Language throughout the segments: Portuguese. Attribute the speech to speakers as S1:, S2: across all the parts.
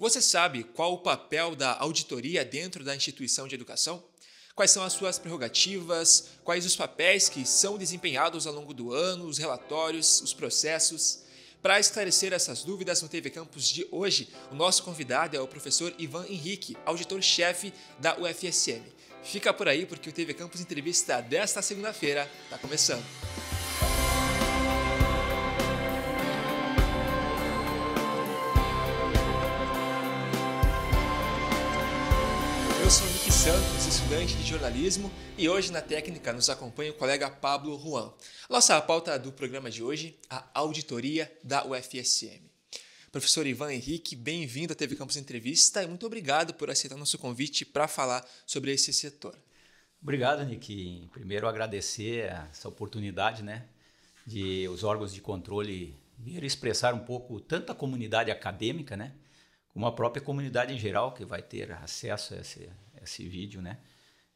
S1: Você sabe qual o papel da auditoria dentro da instituição de educação? Quais são as suas prerrogativas? Quais os papéis que são desempenhados ao longo do ano, os relatórios, os processos? Para esclarecer essas dúvidas no TV Campus de hoje, o nosso convidado é o professor Ivan Henrique, auditor-chefe da UFSM. Fica por aí porque o TV Campus Entrevista desta segunda-feira está começando. estudante de jornalismo e hoje na técnica nos acompanha o colega Pablo Juan. Nossa pauta do programa de hoje, a auditoria da UFSM. Professor Ivan Henrique, bem-vindo à TV Campus Entrevista e muito obrigado por aceitar nosso convite para falar sobre esse setor.
S2: Obrigado, Nick. Primeiro, agradecer essa oportunidade né, de os órgãos de controle vir expressar um pouco tanto a comunidade acadêmica, né, como a própria comunidade em geral, que vai ter acesso a esse, a esse vídeo, né,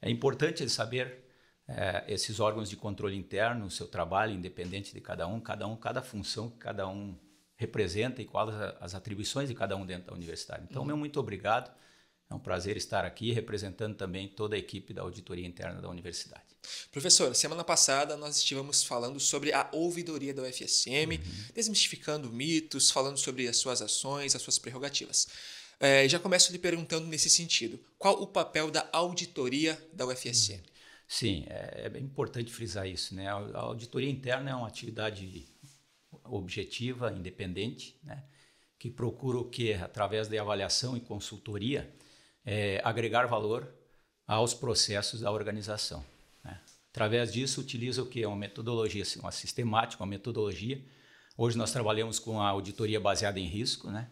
S2: é importante saber é, esses órgãos de controle interno, o seu trabalho, independente de cada um, cada um, cada função que cada um representa e quais as atribuições de cada um dentro da universidade. Então, uhum. meu muito obrigado. É um prazer estar aqui representando também toda a equipe da auditoria interna da universidade.
S1: Professor, semana passada nós estivemos falando sobre a ouvidoria da UFSM, uhum. desmistificando mitos, falando sobre as suas ações, as suas prerrogativas. É, já começo lhe perguntando nesse sentido: qual o papel da auditoria da
S2: UFSM? Sim, é, é importante frisar isso. Né? A auditoria interna é uma atividade objetiva, independente, né? que procura o que, através de avaliação e consultoria, é, agregar valor aos processos da organização. Né? Através disso, utiliza o que? Uma metodologia, assim, uma sistemática, uma metodologia. Hoje nós trabalhamos com a auditoria baseada em risco, né?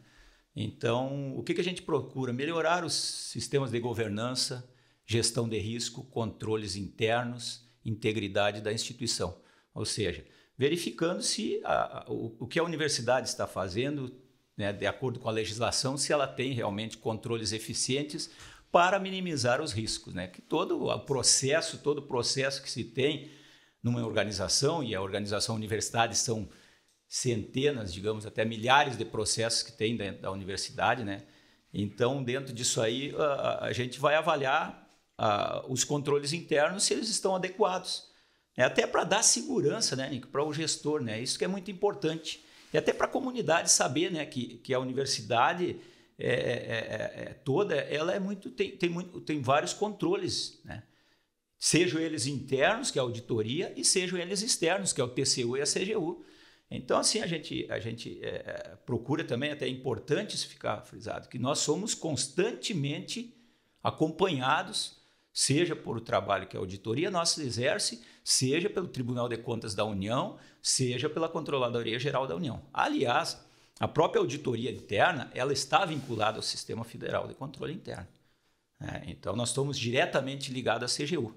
S2: Então, o que, que a gente procura? Melhorar os sistemas de governança, gestão de risco, controles internos, integridade da instituição. Ou seja, verificando se a, o, o, que a universidade está fazendo, né, de acordo com a legislação, se ela tem realmente controles eficientes para minimizar os riscos. Né? Que todo o processo, todo o processo que se tem numa organização, e a organização a universidade são centenas, digamos, até milhares de processos que tem da, da universidade, né? Então, dentro disso aí, a, a gente vai avaliar a, os controles internos se eles estão adequados. Né? até para dar segurança, né, para o gestor, né? Isso que é muito importante. E até para a comunidade saber, né, que, que a universidade é é, é, é, é, toda, ela é muito tem, tem muito tem vários controles, né? Sejam eles internos, que é a auditoria, e sejam eles externos, que é o TCU e a CGU. Então, assim, a gente, a gente é, é, procura também, até é importante isso ficar frisado, que nós somos constantemente acompanhados, seja por o trabalho que a auditoria nossa exerce, seja pelo Tribunal de Contas da União, seja pela Controladoria Geral da União. Aliás, a própria auditoria interna, ela está vinculada ao Sistema Federal de Controle Interno. É, então, nós estamos diretamente ligados à CGU.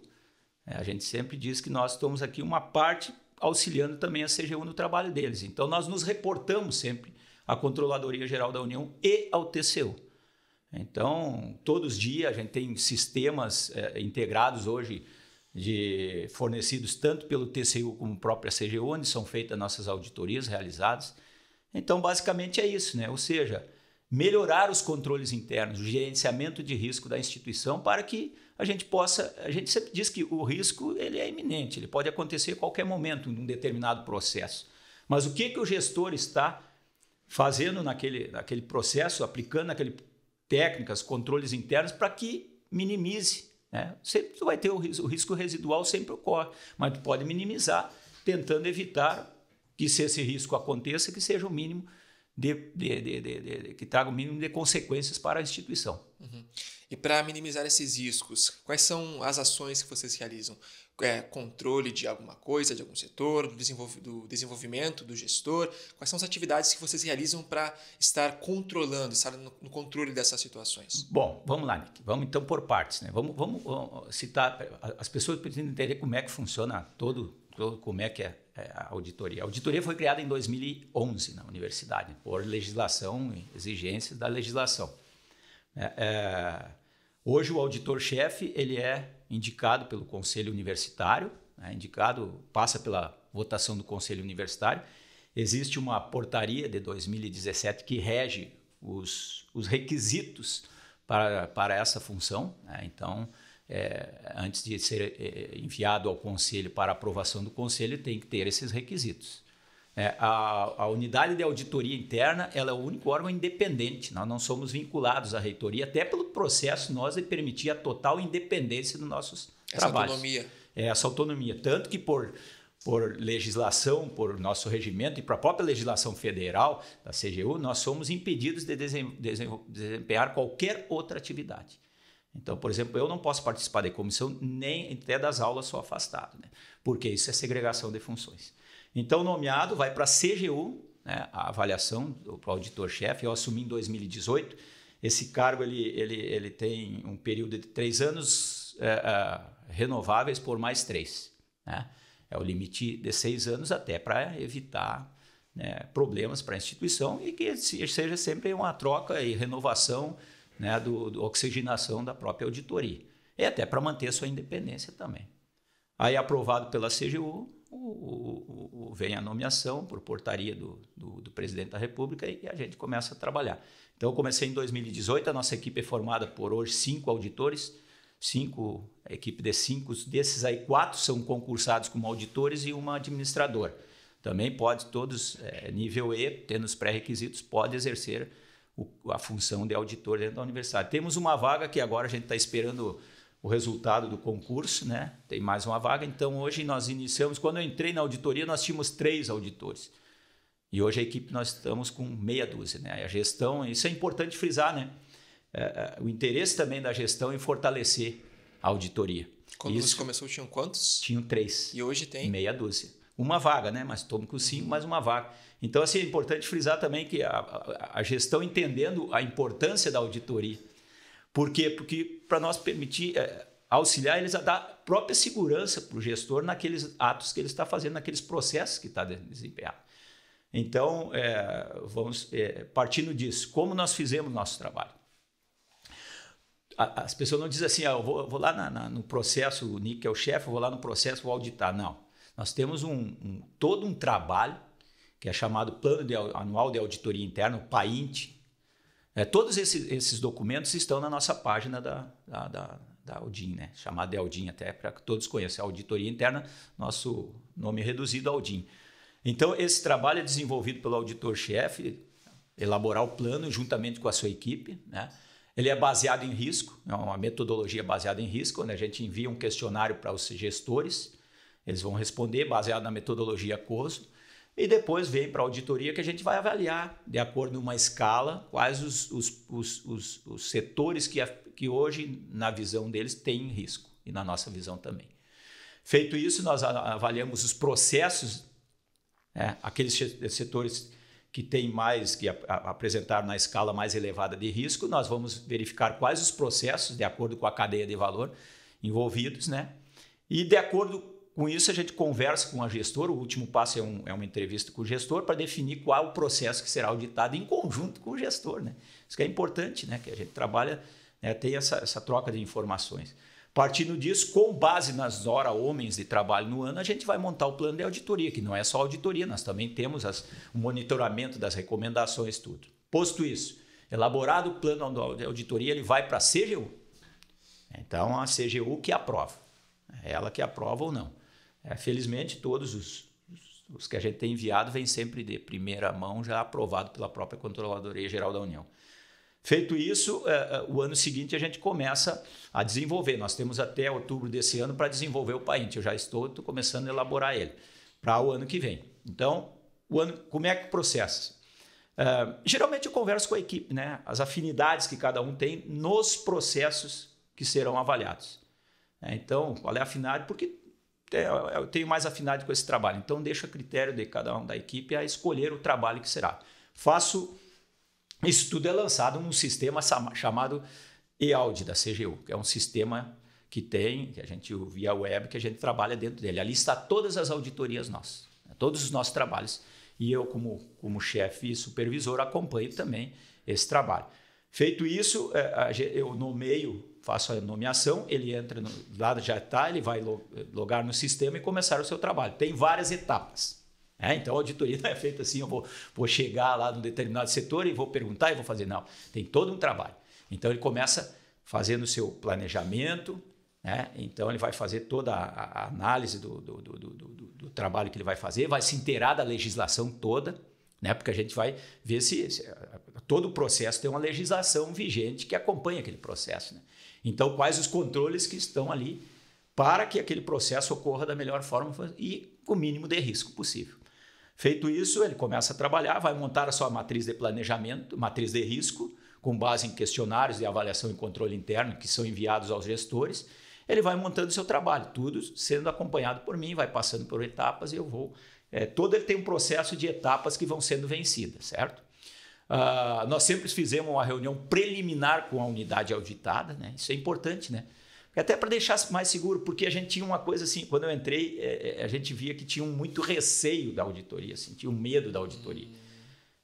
S2: É, a gente sempre diz que nós estamos aqui uma parte auxiliando também a CGU no trabalho deles. Então, nós nos reportamos sempre à Controladoria Geral da União e ao TCU. Então, todos os dias a gente tem sistemas é, integrados hoje, de fornecidos tanto pelo TCU como própria CGU, onde são feitas nossas auditorias realizadas. Então, basicamente é isso, né? Ou seja, melhorar os controles internos, o gerenciamento de risco da instituição para que a gente possa, a gente sempre diz que o risco ele é iminente, ele pode acontecer a qualquer momento em um determinado processo. Mas o que que o gestor está fazendo naquele, naquele processo, aplicando aquele técnicas, controles internos para que minimize, né? Sempre tu vai ter o risco, o risco residual sempre ocorre, mas tu pode minimizar tentando evitar que se esse risco aconteça que seja o mínimo de, de, de, que traga o mínimo de consequências para a instituição. Uhum.
S1: E para minimizar esses riscos, quais são as ações que vocês realizam? É, controle de alguma coisa, de algum setor, do, desenvolv do desenvolvimento do gestor? Quais são as atividades que vocês realizam para estar controlando, estar no, no, controle dessas situações?
S2: Bom, vamos lá, Nick. Vamos então por partes. Né? Vamos, vamos, vamos citar. Eh, as pessoas precisam entender como é que funciona todo como é que é? é, a auditoria. A auditoria foi criada em 2011 na universidade, por legislação e exigências da legislação. É, é, hoje o auditor-chefe ele é indicado pelo conselho universitário, é indicado passa pela votação do conselho universitário. Existe uma portaria de 2017 que rege os, os requisitos para, para essa função. Né? Então, é, antes de ser é, é, enviado ao conselho para aprovação do conselho, tem que ter esses requisitos. É, a, a, unidade de auditoria interna ela é o único órgão independente, nós não somos vinculados à reitoria, até pelo processo nós permitir a total independência dos nossos essa trabalhos. Autonomia. É, essa autonomia. Tanto que por, por legislação, por nosso regimento e para a própria legislação federal da CGU, nós somos impedidos de desempenhar qualquer outra atividade. Então, por exemplo, eu não posso participar de comissão nem até das aulas sou afastado, né? porque isso é segregação de funções. Então, nomeado vai para a CGU, né? a avaliação do auditor-chefe, eu assumi em 2018. Esse cargo ele, ele, ele tem um período de três anos é, é, renováveis por mais três. Né? É o limite de seis anos até para evitar né, problemas para a instituição e que seja sempre uma troca e renovação né, do, do oxigenação da própria auditoria. E até para manter sua independência também. Aí, aprovado pela CGU, o, o, o, vem a nomeação por portaria do, do, do, presidente da República e a gente começa a trabalhar. Então, eu comecei em 2018, a nossa equipe é formada por hoje cinco auditores, cinco, a equipe de cinco, desses aí quatro são concursados como auditores e uma administradora. Também pode todos, é, nível E, tendo os pré-requisitos, pode exercer o, a função de auditor dentro da universidade. Temos uma vaga que agora a gente está esperando o resultado do concurso, né? Tem mais uma vaga. Então hoje nós iniciamos. Quando eu entrei na auditoria, nós tínhamos três auditores. E hoje a equipe nós estamos com meia dúzia, né? A gestão, isso é importante frisar, né? É, é o interesse também da gestão em fortalecer a auditoria. Quando isso, você começou, tinham quantos? Tinham três. E hoje tem? Meia dúzia uma vaga, né? Mas estamos com cinco, mais uma vaga. Então, assim, é importante frisar também que a, a, a gestão entendendo a importância da auditoria. Por quê? Porque para nós permitir é, auxiliar eles a dar própria segurança para o gestor naqueles atos que ele está fazendo, naqueles processos que está desempenhando. Então, é, vamos é, partindo disso. Como nós fizemos nosso trabalho? A, as pessoas não dizem assim, ah, eu, vou, vou lá na, na, no processo, o Nick é o chefe, vou lá no processo, vou auditar. Não nós temos um, um, todo um trabalho que é chamado Plano de, Anual de Auditoria Interna, o PAINT. É, todos esses, esses, documentos estão na nossa página da, da, da, da Aldin, né? chamada de Aldin até, para que todos conheçam. É Auditoria Interna, nosso nome reduzido, Aldin. Então, esse trabalho é desenvolvido pelo auditor-chefe, elaborar o plano juntamente com a sua equipe. Né? Ele é baseado em risco, é uma metodologia baseada em risco, onde a gente envia um questionário para os gestores eles vão responder baseado na metodologia COSO e depois vem para a auditoria que a gente vai avaliar, de acordo com uma escala, quais os, os, os, os, os setores que, que hoje, na visão deles, têm risco e na nossa visão também. Feito isso, nós avaliamos os processos, né? aqueles setores que têm mais, que apresentaram na escala mais elevada de risco, nós vamos verificar quais os processos, de acordo com a cadeia de valor envolvidos, né? E de acordo com isso, a gente conversa com a gestora. O último passo é, um, é uma entrevista com o gestor para definir qual o processo que será auditado em conjunto com o gestor. Né? Isso que é importante, né? que a gente trabalha, né? tem essa, essa troca de informações. Partindo disso, com base nas horas homens de trabalho no ano, a gente vai montar o plano de auditoria, que não é só auditoria, nós também temos as, o monitoramento das recomendações, tudo. Posto isso, elaborado o plano de auditoria, ele vai para a CGU. Então, a CGU que aprova. É ela que aprova ou não. É, felizmente, todos os, os que a gente tem enviado vêm sempre de primeira mão, já aprovado pela própria Controladoria Geral da União. Feito isso, é, é, o ano seguinte a gente começa a desenvolver. Nós temos até outubro desse ano para desenvolver o paint. Eu já estou começando a elaborar ele para o ano que vem. Então, o ano, como é que processa? Uh, geralmente eu converso com a equipe, né? As afinidades que cada um tem nos processos que serão avaliados. Então, qual é a afinidade? Porque é, é, eu tenho mais afinidade com esse trabalho. Então, deixo a critério de cada um da equipe a escolher o trabalho que será. Faço. Isso tudo é lançado num sistema chamado EAUD da CGU, que é um sistema que tem, que a gente via web, que a gente trabalha dentro dele. Ali está todas as auditorias nossas, né? todos os nossos trabalhos. E eu, como, como chefe e supervisor, acompanho também esse trabalho. Feito isso, é, eu nomeio faço a nomeação, ele entra no, lá já está, ele vai logar no sistema e começar o seu trabalho. Tem várias etapas. É, então a auditoria não é feita assim, eu vou, vou chegar lá num determinado setor e vou perguntar e vou fazer. Não, tem todo um trabalho. Então ele começa fazendo o seu planejamento, né? então ele vai fazer toda a, análise do, do, do, do, trabalho que ele vai fazer, vai se inteirar da legislação toda, né? porque a gente vai ver se, se todo o processo tem uma legislação vigente que acompanha aquele processo. Né? Então, quais os controles que estão ali para que aquele processo ocorra da melhor forma e com o mínimo de risco possível. Feito isso, ele começa a trabalhar, vai montar a sua matriz de planejamento, matriz de risco, com base em questionários de avaliação e controle interno que são enviados aos gestores. Ele vai montando seu trabalho, tudo sendo acompanhado por mim, vai passando por etapas e eu vou. É, todo ele tem um processo de etapas que vão sendo vencidas, certo? Uh, nós sempre fizemos uma reunião preliminar com a unidade auditada, né? Isso é importante, né? Até para deixar mais seguro, porque a gente tinha uma coisa assim, quando eu entrei, é, é, a gente via que tinha muito receio da auditoria, assim, tinha um medo da auditoria.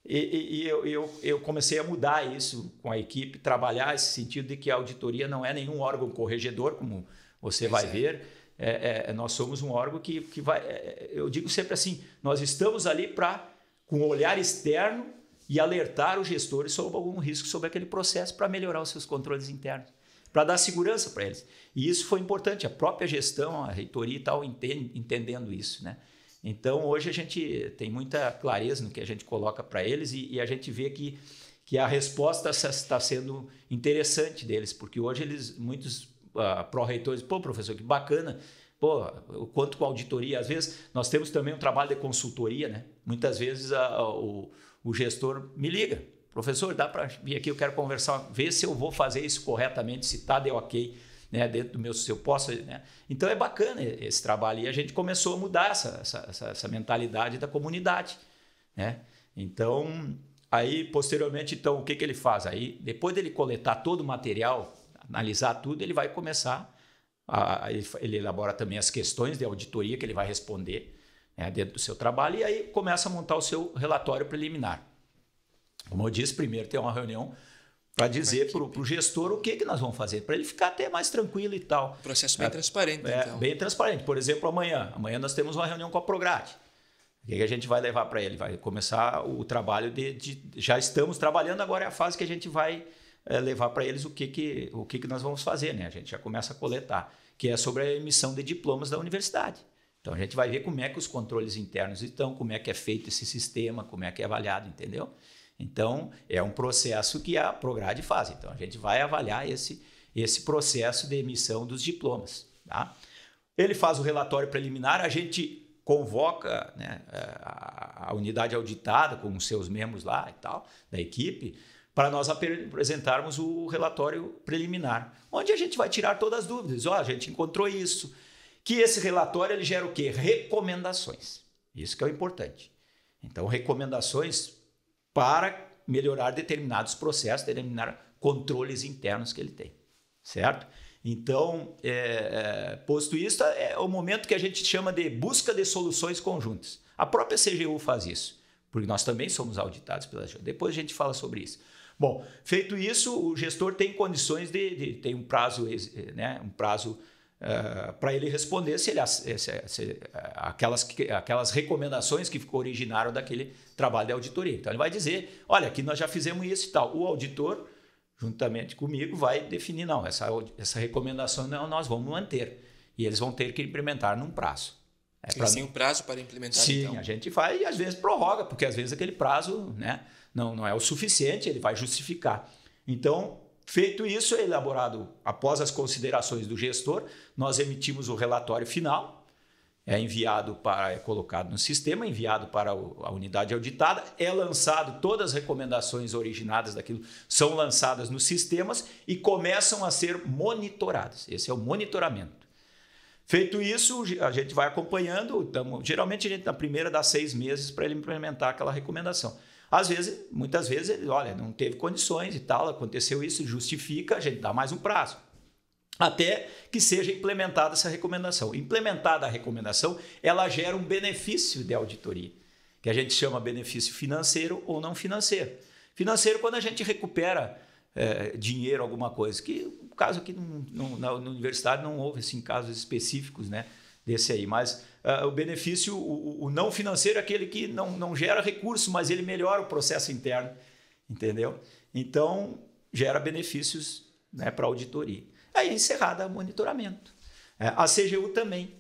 S2: E, e, e eu, eu, eu, comecei a mudar isso com a equipe, trabalhar esse sentido de que a auditoria não é nenhum órgão corregedor, como você vai é. ver. É, nós somos um órgão que, que vai. É, eu digo sempre assim: nós estamos ali para, com um olhar externo, e alertar os gestores sobre algum risco sobre aquele processo para melhorar os seus controles internos, para dar segurança para eles. E isso foi importante, a própria gestão, a reitoria e tal, entende, entendendo isso. Né? Então, hoje a gente tem muita clareza no que a gente coloca para eles e, e, a gente vê que, que a resposta está sendo interessante deles, porque hoje eles, muitos uh, pró-reitores, pô, professor, que bacana, pô, o quanto com auditoria, às vezes nós temos também um trabalho de consultoria, né? Muitas vezes a, a, o gestor me liga. Professor, dá para vir aqui, eu quero conversar, ver se eu vou fazer isso corretamente, se tá, deu ok, né? Dentro do meu, se eu posso. Né? Então é bacana esse trabalho. E a gente começou a mudar essa, essa, essa, essa mentalidade da comunidade. Né? Então, aí posteriormente, então, o que, que ele faz? Aí, depois dele coletar todo o material, analisar tudo, ele vai começar. A, ele elabora também as questões de auditoria que ele vai responder né, dentro do seu trabalho, e aí começa a montar o seu relatório preliminar. Como eu disse, primeiro tem uma reunião para dizer para o gestor o que, que nós vamos fazer, para ele ficar até mais tranquilo e tal. Processo bem é, transparente, é, então. Bem transparente. Por exemplo, amanhã. Amanhã nós temos uma reunião com a Prograde. O que, que a gente vai levar para ele? Vai começar o trabalho de, de, Já estamos trabalhando, agora é a fase que a gente vai é, levar para eles o, que, que, o que, que nós vamos fazer, né? A gente já começa a coletar, que é sobre a emissão de diplomas da universidade. Então a gente vai ver como é que os controles internos estão, como é que é feito esse sistema, como é que é avaliado, entendeu? Então é um processo que a Prograde faz. Então a gente vai avaliar esse, esse processo de emissão dos diplomas. Tá? Ele faz o relatório preliminar, a gente convoca né, a, a unidade auditada com os seus membros lá e tal, da equipe, para nós apresentarmos o relatório preliminar, onde a gente vai tirar todas as dúvidas. Ó, oh, a gente encontrou isso, que esse relatório ele gera o quê? Recomendações. Isso que é o importante. Então, recomendações para melhorar determinados processos, determinar controles internos que ele tem, certo? Então, é, é, posto isso, é o momento que a gente chama de busca de soluções conjuntas. A própria CGU faz isso, porque nós também somos auditados pela CGU. Depois a gente fala sobre isso. Bom, feito isso, o gestor tem condições de, de tem um prazo, né, um prazo eh, para ele responder se, ele, eh, se, se, eh, aquelas, aquelas recomendações que originaram daquele trabalho de auditoria. Então ele vai dizer, olha, aqui nós já fizemos isso e tal. O auditor, juntamente comigo, vai definir, não, essa, essa recomendação não, nós vamos manter. E eles vão ter que implementar num prazo. É pra sim um prazo para implementar, Sim, então. a gente faz e às vezes prorroga, porque às vezes aquele prazo né, não, não é o suficiente, ele vai justificar. Então, Feito isso, é elaborado, após as considerações do gestor, nós emitimos o relatório final, é enviado para, é colocado no sistema, enviado para a unidade auditada, é lançado, todas as recomendações originadas daquilo são lançadas nos sistemas e começam a ser monitoradas. Esse é o monitoramento. Feito isso, a gente vai acompanhando, tamo, geralmente a gente na primeira dá seis meses para ele implementar aquela recomendação. Às vezes, muitas vezes, ele, olha, não teve condições e tal, aconteceu isso, justifica, a gente dá mais um prazo. Até que seja implementada essa recomendação. Implementada a recomendação, ela gera um benefício de auditoria, que a gente chama benefício financeiro ou não financeiro. Financeiro, quando a gente recupera é, dinheiro, alguma coisa, que o caso aqui não, não, na universidade não houve assim, casos específicos, né? esse aí. Mas uh, o benefício, o, o, não financeiro é aquele que não, não gera recurso, mas ele melhora o processo interno, entendeu? Então, gera benefícios né, para a auditoria. Aí é encerrada o monitoramento. É, a CGU também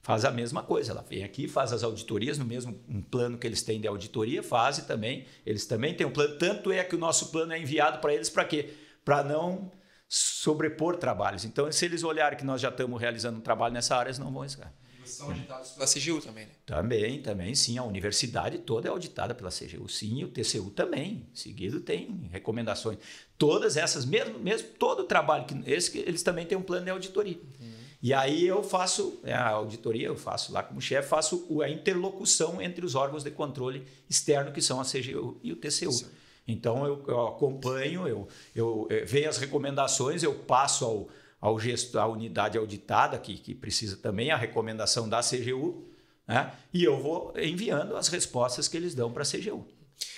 S2: faz a mesma coisa. Ela vem aqui, faz as auditorias no mesmo um plano que eles têm de auditoria, faz também. Eles também têm um plano. Tanto é que o nosso plano é enviado para eles para quê? Para não sobrepor trabalhos. Então, se eles olharem que nós já estamos realizando um trabalho nessa área, eles não vão arriscar.
S1: São auditados pela CGU também, né?
S2: Também, também, sim. A universidade toda é auditada pela CGU, sim. E o TCU também. Seguido tem recomendações. Todas essas, mesmo, mesmo todo o trabalho, que, esse, eles também têm um plano de auditoria. Uhum. E aí eu faço é, a auditoria, eu faço lá como chefe, faço a interlocução entre os órgãos de controle externo, que são a CGU e o TCU. Sim. Então eu, eu acompanho, eu, eu, eu eh, vejo as recomendações, eu passo ao, ao gesto, à unidade auditada, que, que precisa também a recomendação da CGU, né? e eu vou enviando as respostas que eles dão para a CGU.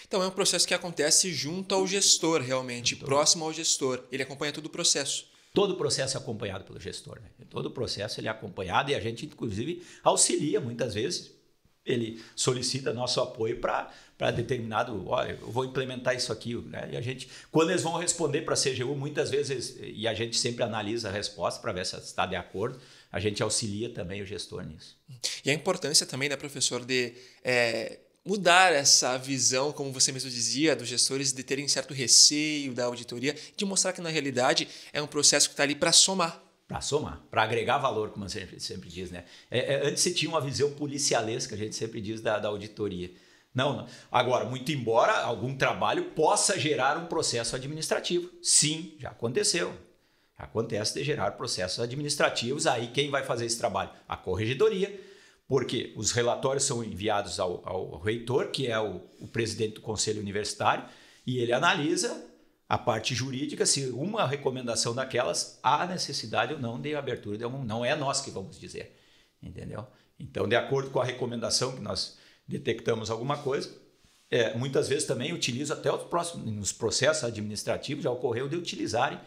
S1: Então é um processo que acontece junto ao gestor, realmente, então, próximo ao gestor.
S2: Ele acompanha todo o processo. Todo o processo é acompanhado pelo gestor. Né? Todo o processo ele é acompanhado e a gente, inclusive, auxilia muitas vezes ele solicita nosso apoio para determinado, olha, eu vou implementar isso aqui, né? E a gente, quando eles vão responder para a CGU, muitas vezes, e a gente sempre analisa a resposta para ver se está de acordo, a gente auxilia também o gestor nisso. E a importância também, né, professor, de é, mudar
S1: essa visão, como você mesmo dizia, dos gestores de terem certo receio da auditoria, de mostrar
S2: que na realidade é um processo que está ali para somar, para somar, para agregar valor, como a gente sempre diz, né? É, é, antes você tinha uma visão policialesca, a gente sempre diz, da, da auditoria. Não, não, Agora, muito embora algum trabalho possa gerar um processo administrativo. Sim, já aconteceu. Acontece de gerar processos administrativos. Aí quem vai fazer esse trabalho? A corregedoria, porque os relatórios são enviados ao, ao reitor, que é o, o presidente do conselho universitário, e ele analisa a parte jurídica, se uma recomendação daquelas há necessidade ou não de abertura de algum. Não é nós que vamos dizer, entendeu? Então, de acordo com a recomendação que nós detectamos alguma coisa, é, muitas vezes também utilizo até os próximos, nos processos administrativos já ocorreu de utilizarem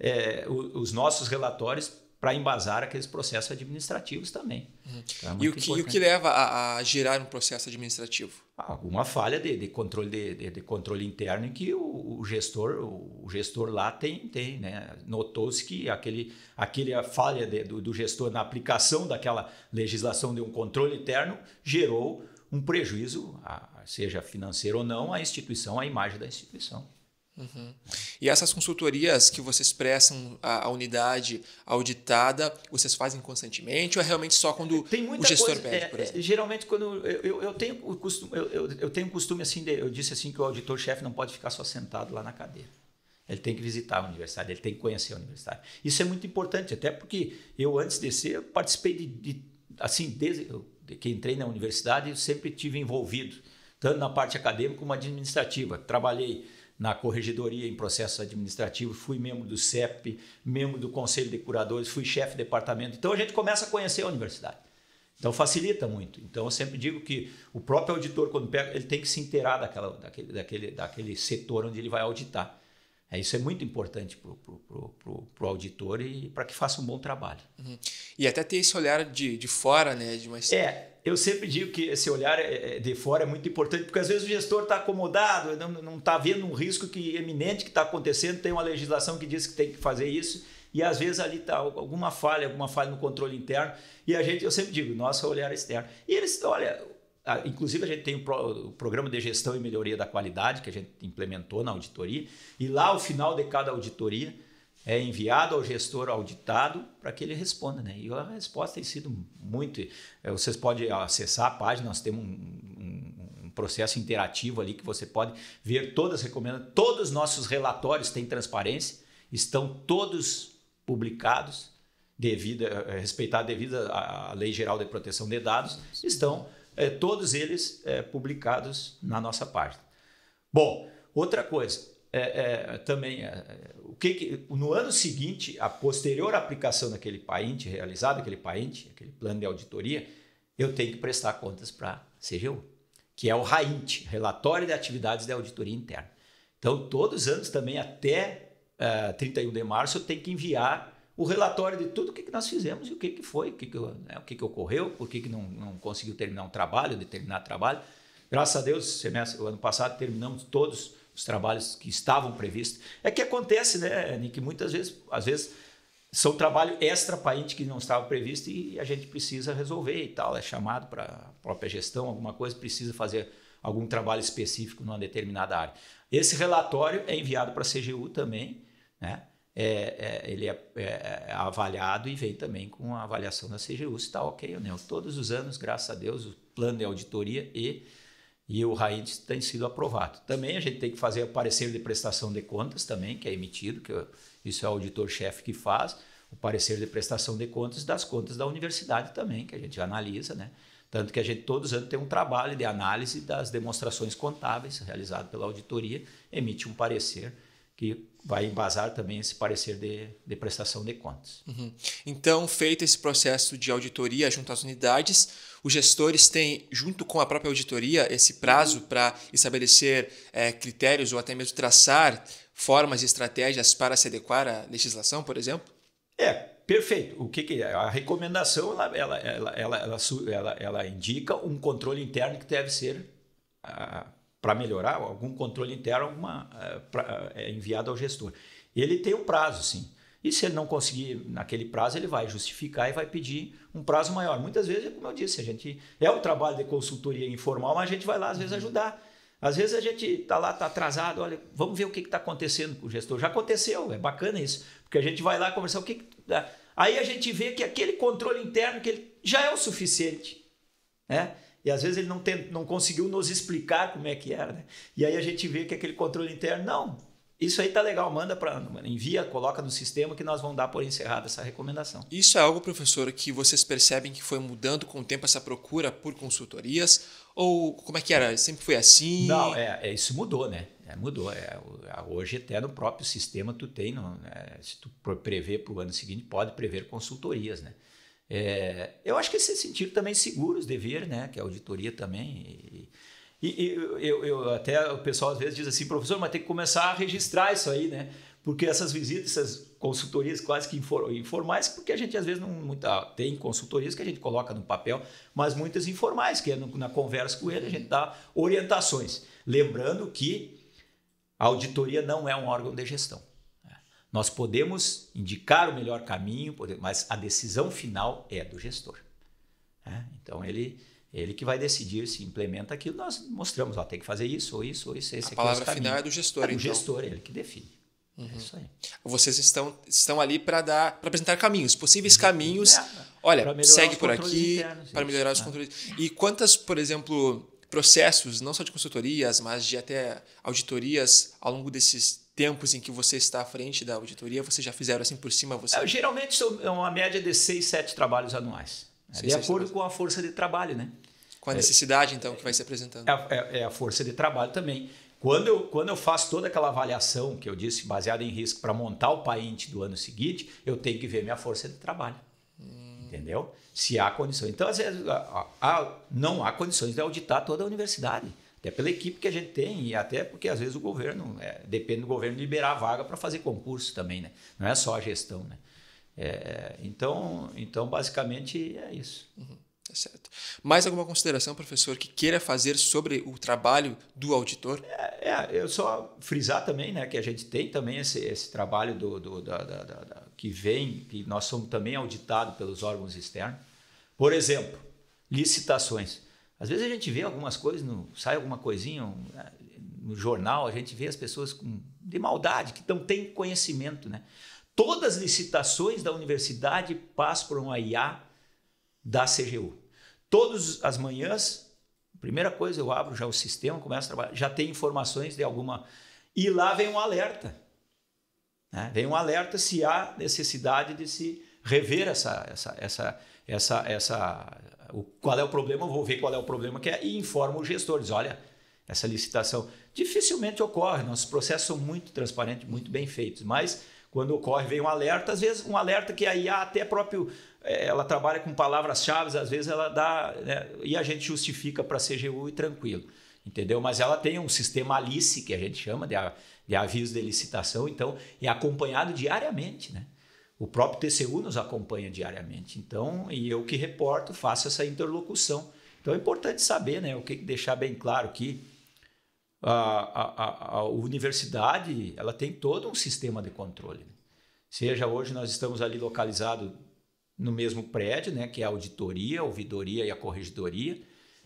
S2: é, os nossos relatórios para embasar aqueles processos administrativos também.
S1: Uhum. Então, é e, o que, e, o que,
S2: leva a, a, gerar um processo administrativo? Ah, alguma falha de, de controle, de, de, controle interno que o, o, gestor o gestor lá tem. tem né? Notou-se que aquele, aquele falha de, do, do gestor na aplicação daquela legislação de um controle interno gerou um prejuízo, a, seja financeiro ou não, à instituição, à imagem da instituição. Uhum. E essas consultorias
S1: que vocês prestam à, unidade auditada, vocês fazem constantemente ou é realmente só quando o gestor coisa, pede, é, por é, exemplo?
S2: geralmente, quando eu, eu, eu tenho o costume, eu, eu, eu, tenho costume assim, de, eu disse assim que o auditor-chefe não pode ficar só sentado lá na cadeira. Ele tem que visitar a universidade, ele tem que conhecer a universidade. Isso é muito importante, até porque eu antes de ser, participei de, de assim, desde que entrei na universidade, eu sempre tive envolvido, tanto na parte acadêmica como administrativa. Trabalhei na corregedoria em processos administrativos, fui membro do CEP, membro do Conselho de Curadores, fui chefe de departamento. Então a gente começa a conhecer a universidade. Então facilita muito. Então eu sempre digo que o próprio auditor, quando pega, ele tem que se inteirar daquela, daquele, daquele, daquele setor onde ele vai auditar. É, isso é muito importante para o auditor e para que faça um bom trabalho. Uhum. E até ter esse olhar de, de fora, né? De mais... É, eu sempre digo que esse olhar é, é, de fora é muito importante, porque às vezes o gestor está acomodado, não está vendo um risco que eminente que está acontecendo, tem uma legislação que diz que tem que fazer isso, e às vezes ali está alguma falha, alguma falha no controle interno, e a gente, eu sempre digo, nosso olhar externo. E eles, olha, ah, inclusive, a gente tem o programa de gestão e melhoria da qualidade que a gente implementou na auditoria, e lá, ao final de cada auditoria, é enviado ao gestor auditado para que ele responda. Né? E a resposta tem sido muito. Eh, vocês podem acessar a página, nós temos um, um, um processo interativo ali que você pode ver todas as recomendações. Todos os nossos relatórios têm transparência, estão todos publicados, devido, eh, eh, respeitar devido à Lei Geral de Proteção de Dados, estão é, todos eles é, publicados na nossa página. Bom, outra coisa, é, é também, é, o que, que, no ano seguinte, a posterior aplicação daquele paint realizado, aquele paint, aquele plano de auditoria, eu tenho que prestar contas para a CGU, que é o RAINT, Relatório de Atividades de Auditoria Interna. Então, todos os anos também, até é, uh, 31 de março, eu tenho que enviar o relatório de tudo o que, que nós fizemos e o que, que foi, o que, que, né, o que, que ocorreu, por que, que não, não conseguiu terminar um trabalho, determinado trabalho. Graças a Deus, semestre, o ano passado terminamos todos os trabalhos que estavam previstos. É que acontece, né, Nick? Muitas vezes, às vezes, são trabalho extra para gente que não estava previsto e a gente precisa resolver e tal. É chamado para a própria gestão, alguma coisa, precisa fazer algum trabalho específico numa determinada área. Esse relatório é enviado para a CGU também, né? é, é, ele é, é, é, avaliado e vem também com a avaliação da CGU se está ok ou não. Todos os anos, graças a Deus, o plano de auditoria e, e o RAID tem sido aprovado. Também a gente tem que fazer o parecer de prestação de contas também, que é emitido, que eu, isso é o auditor-chefe que faz, o parecer de prestação de contas das contas da universidade também, que a gente analisa, né? Tanto que a gente todos os anos tem um trabalho de análise das demonstrações contábeis realizado pela auditoria, emite um parecer que vai embasar também esse parecer de, de prestação de contas. Uhum.
S1: Então, feito esse processo de auditoria junto às unidades, os gestores têm, junto com a própria auditoria, esse prazo para estabelecer é, critérios ou até mesmo traçar formas e estratégias para se
S2: adequar à legislação, por exemplo? É, perfeito. O que, que é? A recomendação ela, ela, ela, ela, ela, ela, ela indica um controle interno que deve ser ah, para melhorar, algum controle interno alguma, eh, pra, eh, é enviado ao gestor. Ele tem um prazo, sim. E se ele não conseguir naquele prazo, ele vai justificar e vai pedir um prazo maior. Muitas vezes, é como eu disse, a gente é um trabalho de consultoria informal, mas a gente vai lá às vezes uhum. ajudar. Às vezes a gente está lá, está atrasado, olha, vamos ver o que está acontecendo com o gestor. Já aconteceu, é bacana isso, porque a gente vai lá conversar o que. que Aí a gente vê que aquele controle interno que ele já é o suficiente. Né? E às vezes ele não, tem, não conseguiu nos explicar como é que era, né? E aí a gente vê que aquele controle interno, não, isso aí tá legal, manda para envia, coloca no sistema que nós vamos dar por encerrada essa recomendação.
S1: Isso é algo, professor, que vocês percebem que foi mudando com o tempo essa procura por consultorias? Ou como é que era? Sempre foi assim?
S2: Não, é, é isso mudou, né? É, mudou. É, é hoje até no próprio sistema tu tem, né, se tu prever para o ano seguinte, pode prever consultorias, né? É, eu acho que se sentir também seguros dever, né? Que a auditoria também. E, e, eu, eu, até o pessoal às vezes diz assim, professor, mas tem que começar a registrar isso aí, né? Porque essas visitas, essas consultorias quase que informais, porque a gente às vezes não muita, tem consultorias que a gente coloca no papel, mas muitas informais, que é no, na conversa com ele a gente dá orientações. Lembrando que a auditoria não é um órgão de gestão. Nós podemos indicar o melhor caminho, mas a decisão final é do gestor. Né? Então ele ele que vai decidir se implementa aquilo. Nós mostramos, ó, tem que fazer isso, ou isso, ou isso. Esse a é é palavra é final é do gestor, é do então. gestor, ele que define. É uhum. É isso aí.
S1: Vocês estão, estão ali para dar, para apresentar caminhos, possíveis uhum. caminhos. É, Olha, segue por aqui para melhorar os ah. controles. E quantas, por exemplo, processos, não só de consultorias, mas de até auditorias ao longo desses tempos em que você está à frente da auditoria, vocês já fizeram assim por cima? Você... Eu, é,
S2: geralmente é uma média de seis, sete trabalhos anuais. É, de acordo com a força de trabalho, né? Com a é. necessidade, é, então, que vai se apresentando. É, é, a força de trabalho também. Quando eu, quando eu faço toda aquela avaliação que eu disse, baseada em risco, para montar o paente do ano seguinte, eu tenho que ver minha força de trabalho. Hum. Entendeu? Se há condição. Então, às vezes, há, há, não há condições de auditar toda a universidade. Até pela equipe que a gente tem e até porque às vezes o governo, é, depende do governo liberar a vaga para fazer concurso também, né? Não é só a gestão, né? É, então, então, basicamente é
S1: isso. Uhum, tá certo. Mais alguma consideração, professor, que queira fazer sobre o trabalho
S2: do auditor? É, é eu só frisar também né, que a gente tem também esse, esse trabalho do, do da, da, da, da, que vem, que nós somos também auditados pelos órgãos externos. Por exemplo, licitações. Às vezes a gente vê algumas coisas, no, sai alguma coisinha um, né, no jornal, a gente vê as pessoas com, de maldade, que não têm conhecimento. Né? Todas as licitações da universidade passam por uma IA da CGU. Todas as manhãs, primeira coisa, eu abro já o sistema, começo a trabalhar, já tem informações de alguma. E lá vem um alerta. Né? Vem um alerta se há necessidade de se rever essa, essa, essa, essa, essa o, qual é o problema, vou ver qual é o problema que é e informo o gestor. Diz, olha, essa licitação dificilmente ocorre, nossos processos são muito transparentes, muito bem feitos, mas quando ocorre vem um alerta, às vezes um alerta que a IA ah, até próprio, é, ela trabalha com palavras-chave, às vezes ela dá, né, e a gente justifica para a CGU e tranquilo, entendeu? Mas ela tem um sistema Alice, que a gente chama de, de aviso de licitação, então é acompanhado diariamente, né? O próprio TCU nos acompanha diariamente. Então, e eu que reporto, faço essa interlocução. Então é importante saber, né? O que deixar bem claro que a, a, a, universidade ela tem todo um sistema de controle. Seja hoje nós estamos ali localizado no mesmo prédio, né? Que é a auditoria, a ouvidoria e a corregedoria,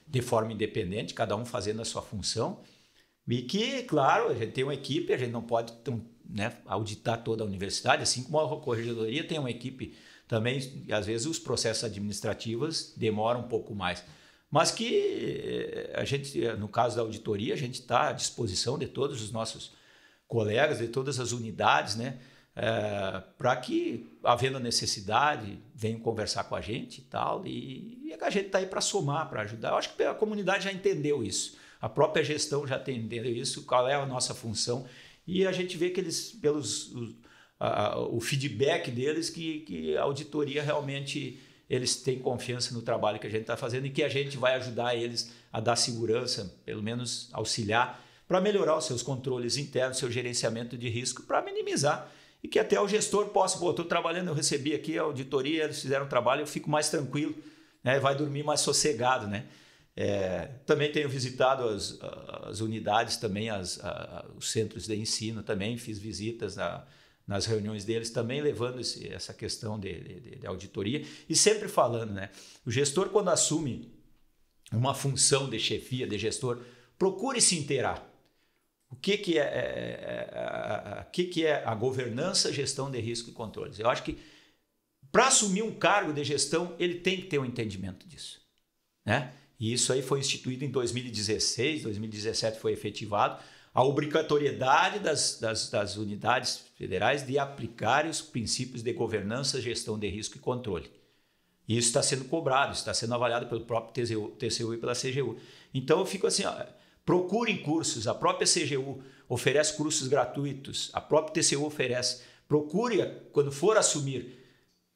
S2: de forma independente, cada um fazendo a sua função. E que, claro, a gente tem uma equipe, a gente não pode então, né, auditar toda a universidade, assim como a corregedoria tem uma equipe também, às vezes os processos administrativos demoram um pouco mais. Mas que eh, a gente, eh, no caso da auditoria, a gente está à disposição de todos os nossos colegas, de todas as unidades, né? É, para que, havendo necessidade, venham conversar com a gente e tal. E, e a gente está aí para somar, para ajudar. Eu acho que a comunidade já entendeu isso. A própria gestão já entendeu isso, qual é a nossa função e a gente vê que eles, pelos o, a, o feedback deles, que, que a auditoria realmente eles têm confiança no trabalho que a gente está fazendo e que a gente vai ajudar eles a dar segurança, pelo menos auxiliar, para melhorar os seus controles internos, seu gerenciamento de risco, para minimizar e que até o gestor possa, pô, estou trabalhando, eu recebi aqui a auditoria, eles fizeram o trabalho, eu fico mais tranquilo, né? vai dormir mais sossegado, né? É, também tenho visitado as, as unidades, também as, a, os centros de ensino, também fiz visitas na, nas reuniões deles, também levando esse, essa questão de, de, de, auditoria e sempre falando, né? O gestor, quando assume uma função de chefia, de gestor, procure se inteirar. O que, que, é, é, é que, que é a governança, gestão de risco e controles? Eu acho que para assumir um cargo de gestão, ele tem que ter um entendimento disso. Né? E isso aí foi instituído em 2016, 2017 foi efetivado a obrigatoriedade das, das, das, unidades federais de aplicar os princípios de governança, gestão de risco e controle. E isso está sendo cobrado, está sendo avaliado pelo próprio TCU, TCU e pela CGU. Então eu fico assim, ó, procurem cursos, a própria CGU oferece cursos gratuitos, a própria TCU oferece. Procure, quando for assumir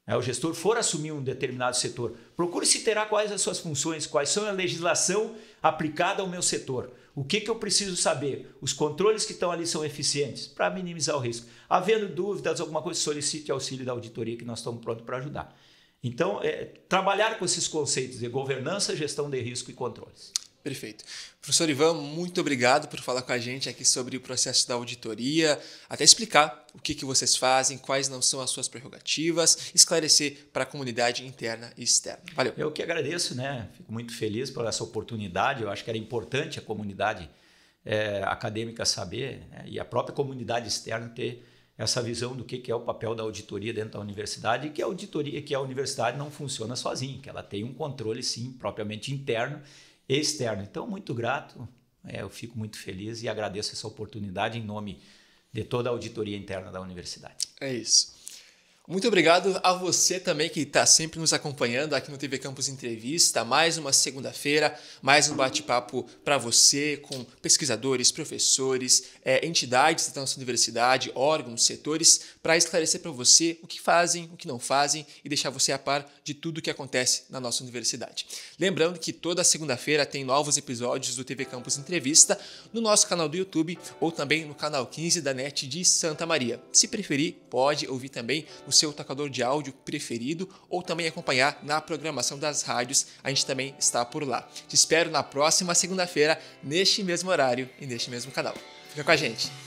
S2: é, o gestor for assumir um determinado setor, procure se terá quais as suas funções, quais são a legislação aplicada ao meu setor. O que, que eu preciso saber? Os controles que estão ali são eficientes para minimizar o risco. Havendo dúvidas, alguma coisa, solicite auxílio da auditoria que nós estamos prontos para ajudar. Então, é, trabalhar com esses conceitos de governança, gestão de risco e controles. Perfeito. Professor Ivan, muito
S1: obrigado por falar com a gente aqui sobre o processo da auditoria, até explicar o que, que vocês fazem, quais não são as suas prerrogativas, esclarecer para a comunidade interna e externa. Valeu. Eu
S2: que agradeço, né? Fico muito feliz por essa oportunidade. Eu acho que era importante a comunidade é, acadêmica saber né? e a própria comunidade externa ter essa visão do que, que é o papel da auditoria dentro da universidade e que a auditoria, que a universidade não funciona sozinha, que ela tem um controle sim propriamente interno externo. Então, muito grato, é, eu fico muito feliz e agradeço essa oportunidade em nome de toda a auditoria interna da universidade. É isso. Muito obrigado a você também que está sempre nos acompanhando aqui no TV Campus
S1: Entrevista. Mais uma segunda-feira, mais um bate-papo para você com pesquisadores, professores, é, entidades da nossa universidade, órgãos, setores, para esclarecer para você o que fazem, o que não fazem e deixar você a par de tudo o que acontece na nossa universidade. Lembrando que toda segunda-feira tem novos episódios do TV Campus Entrevista no nosso canal do YouTube ou também no canal 15 da NET de Santa Maria. Se preferir, pode ouvir também no seu tocador de áudio preferido ou também acompanhar na programação das rádios. A gente também está por lá. Te espero na próxima segunda-feira, neste mesmo horário e neste mesmo canal. Fica com a gente.